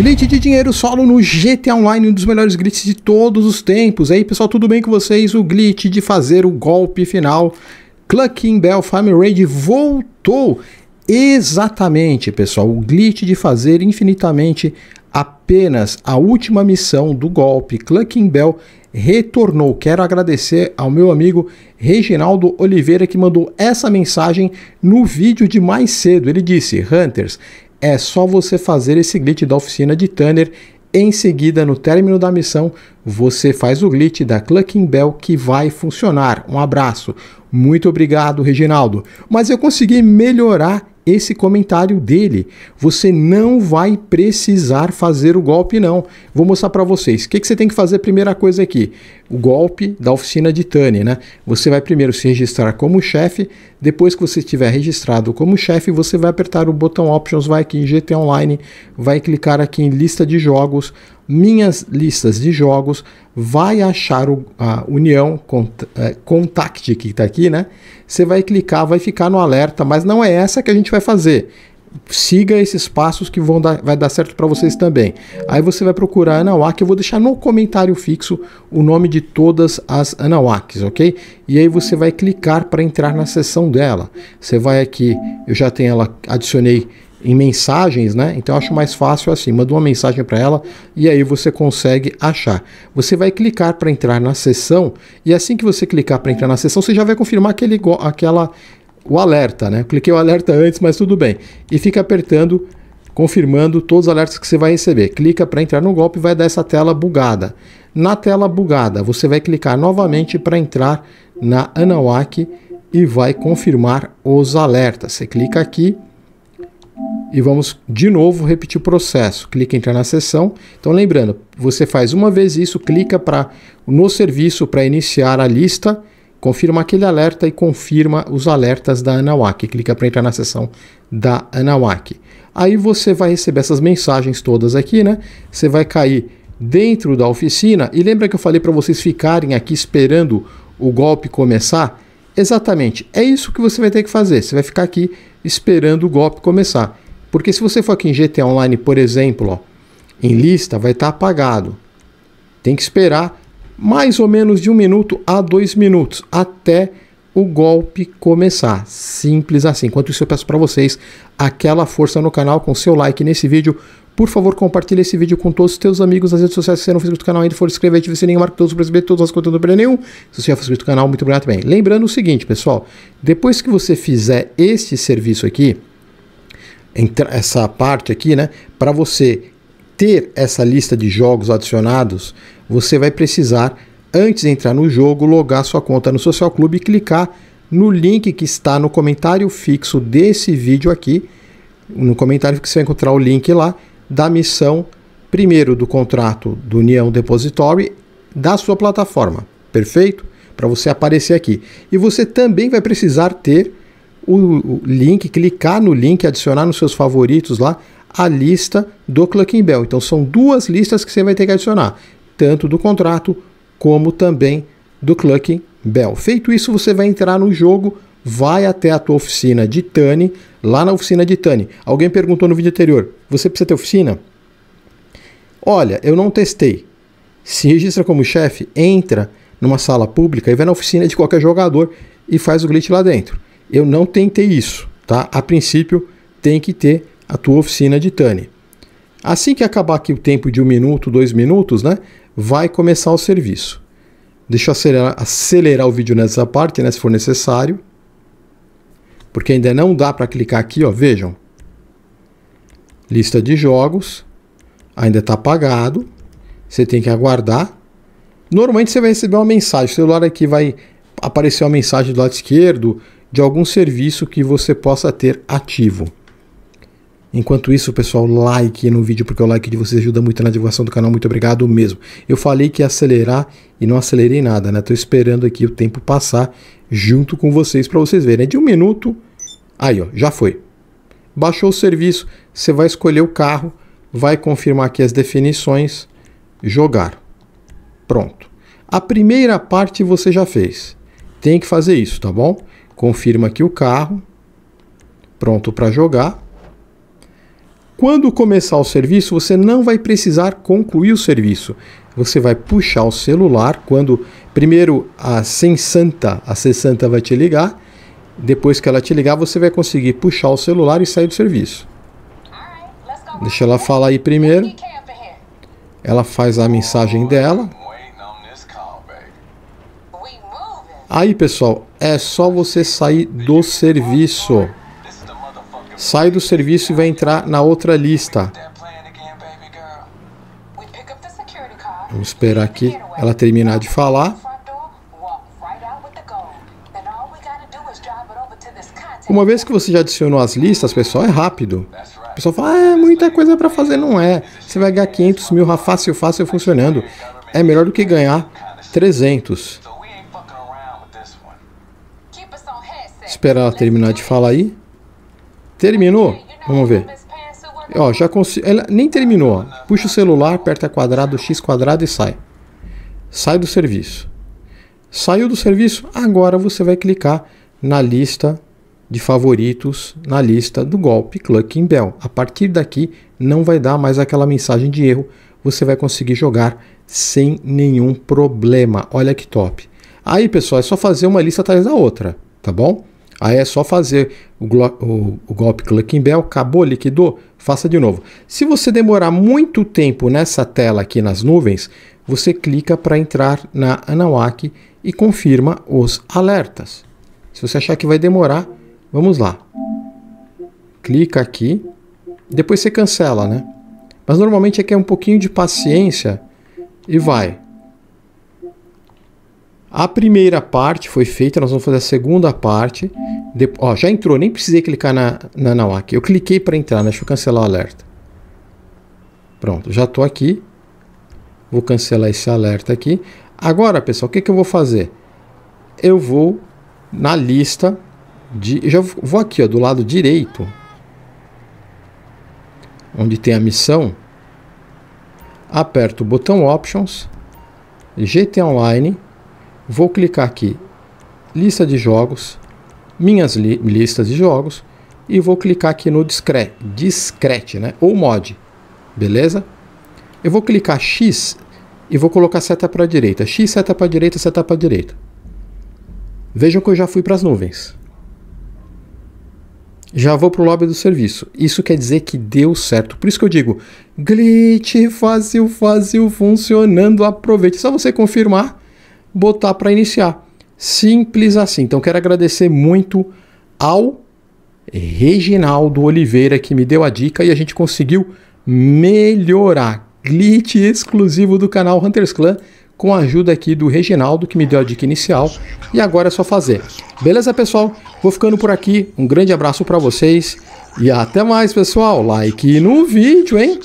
Glitch de dinheiro solo no GTA Online, um dos melhores glitches de todos os tempos. E aí, pessoal, tudo bem com vocês? O glitch de fazer o golpe final. Clucking Bell Family Raid voltou. Exatamente, pessoal, o glitch de fazer infinitamente apenas a última missão do golpe Clucking Bell retornou. Quero agradecer ao meu amigo Reginaldo Oliveira que mandou essa mensagem no vídeo de mais cedo. Ele disse: "Hunters, é só você fazer esse glitch da oficina de Tanner. Em seguida, no término da missão, você faz o glitch da Clucking Bell que vai funcionar. Um abraço. Muito obrigado, Reginaldo. Mas eu consegui melhorar esse comentário dele. Você não vai precisar fazer o golpe, não. Vou mostrar para vocês. O que, que você tem que fazer? Primeira coisa aqui, o golpe da oficina de Tani, né? Você vai primeiro se registrar como chefe. Depois que você estiver registrado como chefe, você vai apertar o botão Options, vai aqui em GT Online, vai clicar aqui em Lista de Jogos minhas listas de jogos, vai achar o, a união cont, é, contact que está aqui, né? Você vai clicar, vai ficar no alerta, mas não é essa que a gente vai fazer. Siga esses passos que vão dar, vai dar certo para vocês também. Aí você vai procurar Anahuac, eu vou deixar no comentário fixo o nome de todas as Anahuacs, ok? E aí você vai clicar para entrar na seção dela. Você vai aqui, eu já tenho ela, adicionei em mensagens, né? Então acho mais fácil assim, manda uma mensagem para ela e aí você consegue achar. Você vai clicar para entrar na sessão e assim que você clicar para entrar na sessão, você já vai confirmar aquele, aquela, o alerta, né? Eu cliquei o alerta antes, mas tudo bem. E fica apertando, confirmando todos os alertas que você vai receber. Clica para entrar no golpe e vai dar essa tela bugada. Na tela bugada, você vai clicar novamente para entrar na Anawak e vai confirmar os alertas. Você clica aqui e vamos de novo repetir o processo. Clica em entrar na sessão. Então, lembrando, você faz uma vez isso, clica para no serviço para iniciar a lista, confirma aquele alerta e confirma os alertas da ANAWAC. Clica para entrar na sessão da ANAWAC. Aí você vai receber essas mensagens todas aqui, né? Você vai cair dentro da oficina e lembra que eu falei para vocês ficarem aqui esperando o golpe começar? Exatamente. É isso que você vai ter que fazer. Você vai ficar aqui esperando o golpe começar. Porque se você for aqui em GTA Online, por exemplo, ó, em lista, vai estar tá apagado. Tem que esperar mais ou menos de um minuto a dois minutos até o golpe começar. Simples assim. Enquanto isso, eu peço para vocês aquela força no canal com seu like nesse vídeo. Por favor, compartilhe esse vídeo com todos os seus amigos nas redes sociais. Se você não for inscrito no canal ainda, for inscrever, ative o sininho, marque todos para receber todos os conteúdos do nenhum. Se você já for inscrito no canal, muito obrigado também. Lembrando o seguinte, pessoal. Depois que você fizer esse serviço aqui, essa parte aqui, né? Para você ter essa lista de jogos adicionados, você vai precisar antes de entrar no jogo, logar sua conta no Social Club e clicar no link que está no comentário fixo desse vídeo aqui. No comentário que você vai encontrar o link lá da missão primeiro do contrato do União Depository da sua plataforma, perfeito? Para você aparecer aqui. E você também vai precisar ter o link, clicar no link, adicionar nos seus favoritos lá a lista do Clucking Bell. Então são duas listas que você vai ter que adicionar, tanto do contrato como também do Clucking Bell. Feito isso, você vai entrar no jogo, vai até a tua oficina de Tani, lá na oficina de Tani. Alguém perguntou no vídeo anterior, você precisa ter oficina? Olha, eu não testei. Se registra como chefe, entra numa sala pública e vai na oficina de qualquer jogador e faz o glitch lá dentro. Eu não tentei isso, tá? A princípio tem que ter a tua oficina de Tani. Assim que acabar aqui o tempo de um minuto, dois minutos, né? Vai começar o serviço. Deixa eu acelerar, acelerar o vídeo nessa parte, né? Se for necessário. Porque ainda não dá para clicar aqui, ó. Vejam. Lista de jogos. Ainda está apagado. Você tem que aguardar. Normalmente você vai receber uma mensagem. O celular aqui vai aparecer uma mensagem do lado esquerdo de algum serviço que você possa ter ativo. Enquanto isso, pessoal, like no vídeo, porque o like de vocês ajuda muito na divulgação do canal. Muito obrigado mesmo. Eu falei que ia acelerar e não acelerei nada, né? Tô esperando aqui o tempo passar junto com vocês para vocês verem. É de um minuto. Aí, ó, já foi. Baixou o serviço, você vai escolher o carro, vai confirmar aqui as definições, jogar. Pronto. A primeira parte você já fez. Tem que fazer isso, tá bom? Confirma aqui o carro. Pronto para jogar quando começar o serviço, você não vai precisar concluir o serviço. Você vai puxar o celular quando primeiro a sensanta, a sensanta vai te ligar. Depois que ela te ligar, você vai conseguir puxar o celular e sair do serviço. Deixa ela falar aí primeiro. Ela faz a mensagem dela. Aí, pessoal, é só você sair do serviço sai do serviço e vai entrar na outra lista. Vamos esperar aqui ela terminar de falar. Uma vez que você já adicionou as listas, pessoal, é rápido. O pessoal fala, ah, é muita coisa para fazer, não é. Você vai ganhar 500 mil fácil, fácil funcionando. É melhor do que ganhar 300. Esperar ela terminar de falar aí. Terminou? Vamos ver. Ó, já consigo. Ela nem terminou. Ó. Puxa o celular, aperta quadrado, x quadrado e sai. Sai do serviço. Saiu do serviço, agora você vai clicar na lista de favoritos, na lista do golpe Clucking Bell. A partir daqui não vai dar mais aquela mensagem de erro. Você vai conseguir jogar sem nenhum problema. Olha que top. Aí, pessoal, é só fazer uma lista atrás da outra, tá bom? Aí é só fazer o, o, o golpe click bell, acabou, liquidou, faça de novo. Se você demorar muito tempo nessa tela aqui nas nuvens, você clica para entrar na Anahuac e confirma os alertas. Se você achar que vai demorar, vamos lá. Clica aqui, depois você cancela, né? Mas normalmente é que é um pouquinho de paciência e vai. A primeira parte foi feita, nós vamos fazer a segunda parte. De, ó, já entrou, nem precisei clicar na, na NAWAC. Eu cliquei para entrar, né? deixa eu cancelar o alerta. Pronto, já estou aqui. Vou cancelar esse alerta aqui. Agora, pessoal, o que, que eu vou fazer? Eu vou na lista de... Eu já vou aqui, ó, do lado direito. Onde tem a missão. Aperto o botão Options. GT Online vou clicar aqui lista de jogos, minhas li listas de jogos e vou clicar aqui no discrete, discrete né? ou mod, beleza? Eu vou clicar X e vou colocar seta para a direita, X, seta para a direita, seta para a direita. Vejam que eu já fui para as nuvens. Já vou para o lobby do serviço. Isso quer dizer que deu certo. Por isso que eu digo, glitch fácil, fácil, funcionando, aproveite. Só você confirmar botar para iniciar. Simples assim. Então quero agradecer muito ao Reginaldo Oliveira que me deu a dica e a gente conseguiu melhorar. Glitch exclusivo do canal Hunters Clan com a ajuda aqui do Reginaldo que me deu a dica inicial e agora é só fazer. Beleza, pessoal? Vou ficando por aqui. Um grande abraço para vocês e até mais, pessoal. Like no vídeo, hein?